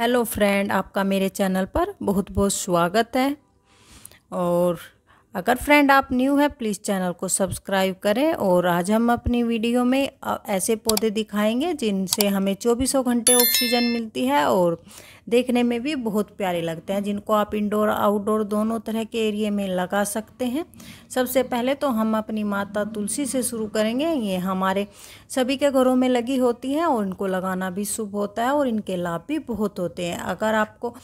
hello friend आपका मेरे channel पर बहुत बहुत स्वागत है और अगर फ्रेंड आप न्यू है प्लीज़ चैनल को सब्सक्राइब करें और आज हम अपनी वीडियो में ऐसे पौधे दिखाएंगे जिनसे हमें चौबीसों घंटे ऑक्सीजन मिलती है और देखने में भी बहुत प्यारे लगते हैं जिनको आप इंडोर आउटडोर दोनों तरह के एरिए में लगा सकते हैं सबसे पहले तो हम अपनी माता तुलसी से शुरू करेंगे ये हमारे सभी के घरों में लगी होती है और इनको लगाना भी शुभ होता है और इनके लाभ भी बहुत होते हैं अगर आपको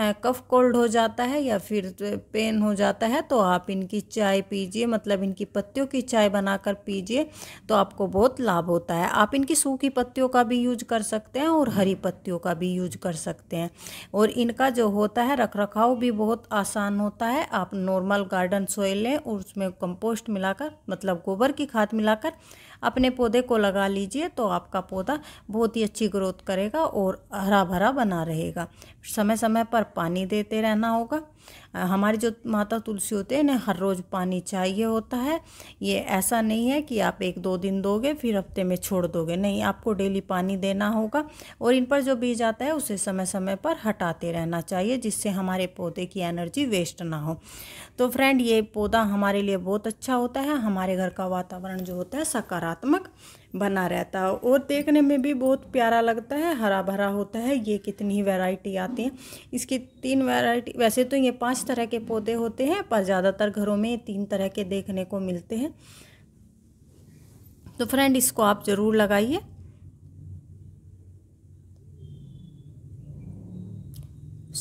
कफ कोल्ड हो जाता है या फिर तो पेन हो जाता है तो आप इनकी चाय पीजिए मतलब इनकी पत्तियों की चाय बनाकर पीजिए तो आपको बहुत लाभ होता है आप इनकी सूखी पत्तियों का भी यूज कर सकते हैं और हरी पत्तियों का भी यूज कर सकते हैं और इनका जो होता है रख रखाव भी बहुत आसान होता है आप नॉर्मल गार्डन सोयल लें और उसमें कंपोस्ट मिलाकर मतलब गोबर की खाद मिलाकर अपने पौधे को लगा लीजिए तो आपका पौधा बहुत ही अच्छी ग्रोथ करेगा और हरा भरा बना रहेगा समय समय पर पानी देते रहना होगा हमारी जो माता तुलसी होते हैं इन्हें हर रोज़ पानी चाहिए होता है ये ऐसा नहीं है कि आप एक दो दिन दोगे फिर हफ्ते में छोड़ दोगे नहीं आपको डेली पानी देना होगा और इन पर जो बीज आता है उसे समय समय पर हटाते रहना चाहिए जिससे हमारे पौधे की एनर्जी वेस्ट ना हो तो फ्रेंड ये पौधा हमारे लिए बहुत अच्छा होता है हमारे घर का वातावरण जो होता है सकारात्मक सकारात्मक बना रहता है और देखने में भी बहुत प्यारा लगता है हरा भरा होता है ये कितनी वैरायटी आती है इसकी तीन वैरायटी वैसे तो ये पांच तरह के पौधे होते हैं पर ज़्यादातर घरों में तीन तरह के देखने को मिलते हैं तो फ्रेंड इसको आप ज़रूर लगाइए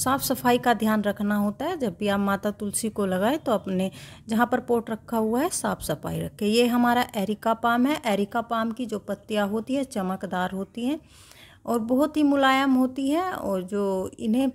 साफ़ सफाई का ध्यान रखना होता है जब भी आप माता तुलसी को लगाए तो अपने जहाँ पर पोट रखा हुआ है साफ़ सफाई रखें ये हमारा एरिका पाम है एरिका पाम की जो पत्तियाँ होती है चमकदार होती हैं और बहुत ही मुलायम होती है और जो इन्हें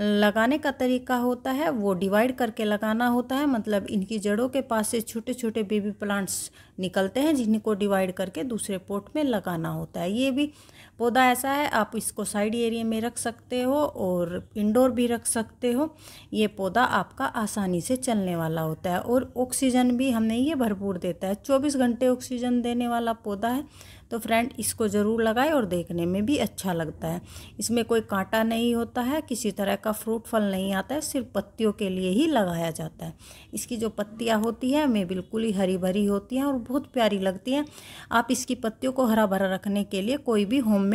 लगाने का तरीका होता है वो डिवाइड करके लगाना होता है मतलब इनकी जड़ों के पास से छोटे छोटे बेबी प्लांट्स निकलते हैं जिनको डिवाइड करके दूसरे पोट में लगाना होता है ये भी पौधा ऐसा है आप इसको साइड एरिया में रख सकते हो और इंडोर भी रख सकते हो ये पौधा आपका आसानी से चलने वाला होता है और ऑक्सीजन भी हमने ये भरपूर देता है चौबीस घंटे ऑक्सीजन देने वाला पौधा है तो फ्रेंड इसको ज़रूर लगाएं और देखने में भी अच्छा लगता है इसमें कोई कांटा नहीं होता है किसी तरह का फ्रूट फल नहीं आता है सिर्फ पत्तियों के लिए ही लगाया जाता है इसकी जो पत्तियाँ होती हैं वे बिल्कुल ही हरी भरी होती हैं और बहुत प्यारी लगती हैं आप इसकी पत्तियों को हरा भरा रखने के लिए कोई भी होम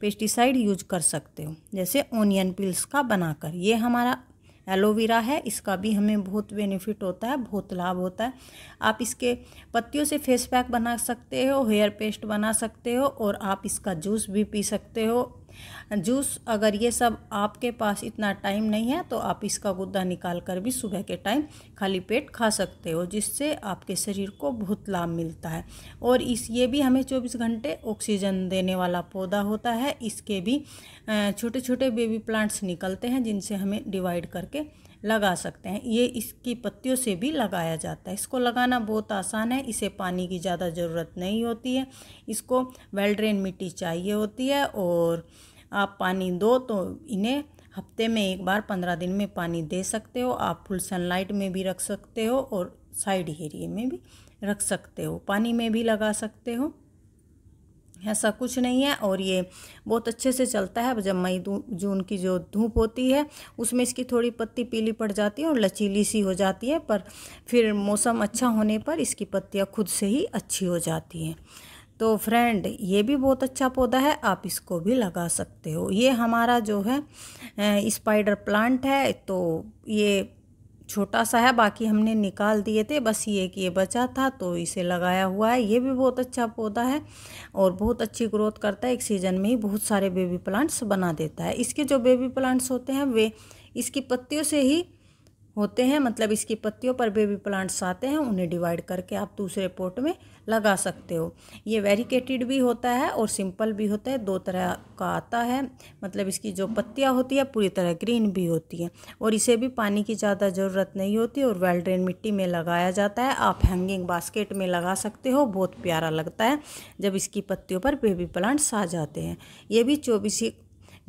पेस्टिसाइड यूज कर सकते हो जैसे ओनियन पिल्स का बनाकर ये हमारा एलोवेरा है इसका भी हमें बहुत बेनिफिट होता है बहुत लाभ होता है आप इसके पत्तियों से फेस पैक बना सकते हो हेयर पेस्ट बना सकते हो और आप इसका जूस भी पी सकते हो जूस अगर ये सब आपके पास इतना टाइम नहीं है तो आप इसका गुद्दा निकाल कर भी सुबह के टाइम खाली पेट खा सकते हो जिससे आपके शरीर को बहुत लाभ मिलता है और इस ये भी हमें चौबीस घंटे ऑक्सीजन देने वाला पौधा होता है इसके भी छोटे छोटे बेबी प्लांट्स निकलते हैं जिनसे हमें डिवाइड करके लगा सकते हैं ये इसकी पत्तियों से भी लगाया जाता है इसको लगाना बहुत आसान है इसे पानी की ज़्यादा ज़रूरत नहीं होती है इसको वेल ड्रेन मिट्टी चाहिए होती है और आप पानी दो तो इन्हें हफ्ते में एक बार पंद्रह दिन में पानी दे सकते हो आप फुल सनलाइट में भी रख सकते हो और साइड एरिए में भी रख सकते हो पानी में भी लगा सकते हो ऐसा कुछ नहीं है और ये बहुत अच्छे से चलता है जब मई जून की जो धूप होती है उसमें इसकी थोड़ी पत्ती पीली पड़ जाती है और लचीली सी हो जाती है पर फिर मौसम अच्छा होने पर इसकी पत्तियाँ खुद से ही अच्छी हो जाती हैं तो फ्रेंड ये भी बहुत अच्छा पौधा है आप इसको भी लगा सकते हो ये हमारा जो है स्पाइडर प्लांट है तो ये छोटा सा है बाकी हमने निकाल दिए थे बस ये कि ये बचा था तो इसे लगाया हुआ है ये भी बहुत अच्छा पौधा है और बहुत अच्छी ग्रोथ करता है एक सीज़न में ही बहुत सारे बेबी प्लांट्स बना देता है इसके जो बेबी प्लांट्स होते हैं वे इसकी पत्तियों से ही होते हैं मतलब इसकी पत्तियों पर बेबी प्लांट्स आते हैं उन्हें डिवाइड करके आप दूसरे पोर्ट में लगा सकते हो ये वेरिकेटेड भी होता है और सिंपल भी होता है दो तरह का आता है मतलब इसकी जो पत्तियाँ होती है पूरी तरह ग्रीन भी होती है और इसे भी पानी की ज़्यादा ज़रूरत नहीं होती और वेल ड्रेन मिट्टी में लगाया जाता है आप हैंगिंग बास्केट में लगा सकते हो बहुत प्यारा लगता है जब इसकी पत्तियों पर बेबी प्लांट्स आ जाते हैं ये भी चौबीस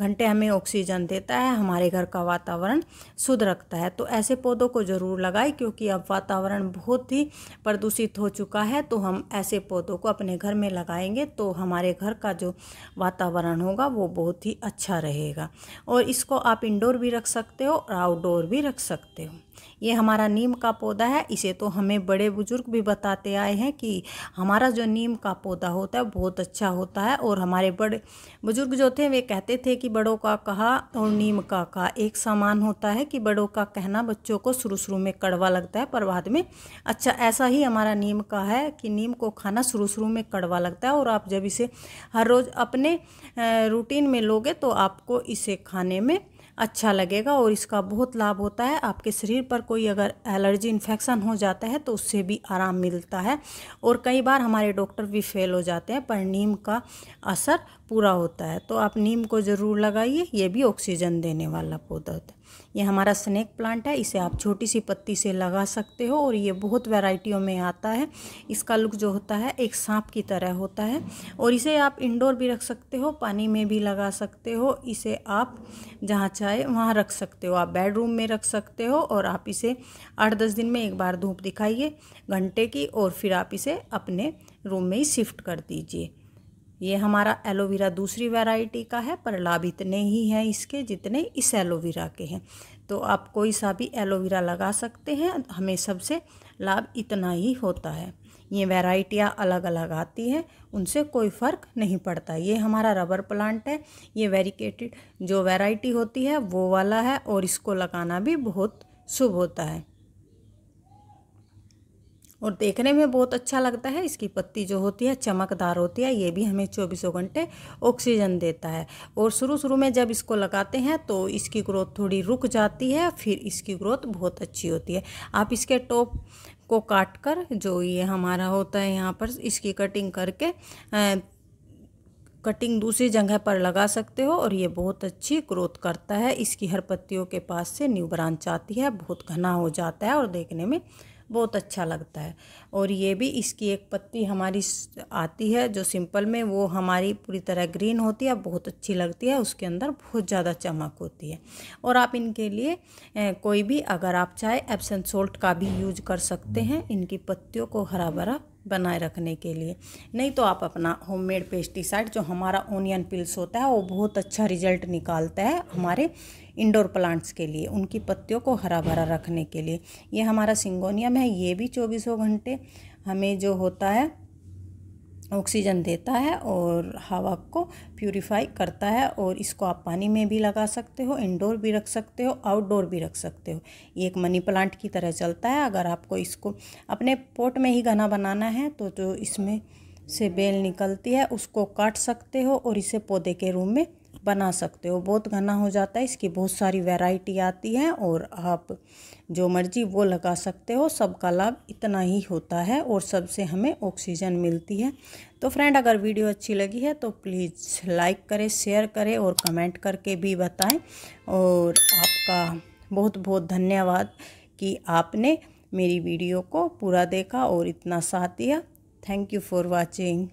घंटे हमें ऑक्सीजन देता है हमारे घर का वातावरण शुद्ध रखता है तो ऐसे पौधों को ज़रूर लगाएं क्योंकि अब वातावरण बहुत ही प्रदूषित हो चुका है तो हम ऐसे पौधों को अपने घर में लगाएंगे तो हमारे घर का जो वातावरण होगा वो बहुत ही अच्छा रहेगा और इसको आप इंडोर भी रख सकते हो और आउटडोर भी रख सकते हो ये हमारा नीम का पौधा है इसे तो हमें बड़े बुजुर्ग भी बताते आए हैं कि हमारा जो नीम का पौधा होता है बहुत अच्छा होता है और हमारे बड़े बुजुर्ग जो थे वे कहते थे कि बड़ों का कहा और नीम का कहा एक समान होता है कि बड़ों का कहना बच्चों को शुरू शुरू में कड़वा लगता है पर बाद में अच्छा ऐसा ही हमारा नीम का है कि नीम को खाना शुरू शुरू में कड़वा लगता है और आप जब इसे हर रोज़ अपने रूटीन में लोगे तो आपको इसे खाने में अच्छा लगेगा और इसका बहुत लाभ होता है आपके शरीर पर कोई अगर एलर्जी इन्फेक्शन हो जाता है तो उससे भी आराम मिलता है और कई बार हमारे डॉक्टर भी फेल हो जाते हैं पर नीम का असर पूरा होता है तो आप नीम को ज़रूर लगाइए ये भी ऑक्सीजन देने वाला पौधा होता है ये हमारा स्नैक प्लांट है इसे आप छोटी सी पत्ती से लगा सकते हो और ये बहुत वैरायटियों में आता है इसका लुक जो होता है एक सांप की तरह होता है और इसे आप इंडोर भी रख सकते हो पानी में भी लगा सकते हो इसे आप जहाँ चाहे वहाँ रख सकते हो आप बेडरूम में रख सकते हो और आप इसे आठ दस दिन में एक बार धूप दिखाइए घंटे की और फिर आप इसे अपने रूम में ही शिफ्ट कर दीजिए ये हमारा एलोवेरा दूसरी वैरायटी का है पर लाभ इतने ही हैं इसके जितने इस एलोवेरा के हैं तो आप कोई सा भी एलोवेरा लगा सकते हैं हमें सबसे लाभ इतना ही होता है ये वैरायटियाँ अलग अलग आती हैं उनसे कोई फ़र्क नहीं पड़ता ये हमारा रबर प्लांट है ये वेरिकेटेड जो वैरायटी होती है वो वाला है और इसको लगाना भी बहुत शुभ होता है और देखने में बहुत अच्छा लगता है इसकी पत्ती जो होती है चमकदार होती है ये भी हमें चौबीसों घंटे ऑक्सीजन देता है और शुरू शुरू में जब इसको लगाते हैं तो इसकी ग्रोथ थोड़ी रुक जाती है फिर इसकी ग्रोथ बहुत अच्छी होती है आप इसके टॉप को काट कर जो ये हमारा होता है यहाँ पर इसकी कटिंग करके आ, कटिंग दूसरी जगह पर लगा सकते हो और ये बहुत अच्छी ग्रोथ करता है इसकी हर पत्तियों के पास से न्यू ब्रांच आती है बहुत घना हो जाता है और देखने में बहुत अच्छा लगता है और ये भी इसकी एक पत्ती हमारी आती है जो सिंपल में वो हमारी पूरी तरह ग्रीन होती है बहुत अच्छी लगती है उसके अंदर बहुत ज़्यादा चमक होती है और आप इनके लिए कोई भी अगर आप चाहे एप्सन सोल्ट का भी यूज कर सकते हैं इनकी पत्तियों को हरा भरा बनाए रखने के लिए नहीं तो आप अपना होममेड पेस्टिसाइड जो हमारा ओनियन पिल्स होता है वो बहुत अच्छा रिजल्ट निकालता है हमारे इंडोर प्लांट्स के लिए उनकी पत्तियों को हरा भरा रखने के लिए ये हमारा सिंगोनियम है ये भी चौबीसों घंटे हमें जो होता है ऑक्सीजन देता है और हवा को प्यूरीफाई करता है और इसको आप पानी में भी लगा सकते हो इंडोर भी रख सकते हो आउटडोर भी रख सकते हो ये एक मनी प्लांट की तरह चलता है अगर आपको इसको अपने पोट में ही घना बनाना है तो जो इसमें से बेल निकलती है उसको काट सकते हो और इसे पौधे के रूम में बना सकते हो बहुत घना हो जाता है इसकी बहुत सारी वैरायटी आती है और आप जो मर्जी वो लगा सकते हो सबका लाभ इतना ही होता है और सबसे हमें ऑक्सीजन मिलती है तो फ्रेंड अगर वीडियो अच्छी लगी है तो प्लीज़ लाइक करें शेयर करें और कमेंट करके भी बताएं और आपका बहुत बहुत धन्यवाद कि आपने मेरी वीडियो को पूरा देखा और इतना साथ दिया थैंक यू फॉर वॉचिंग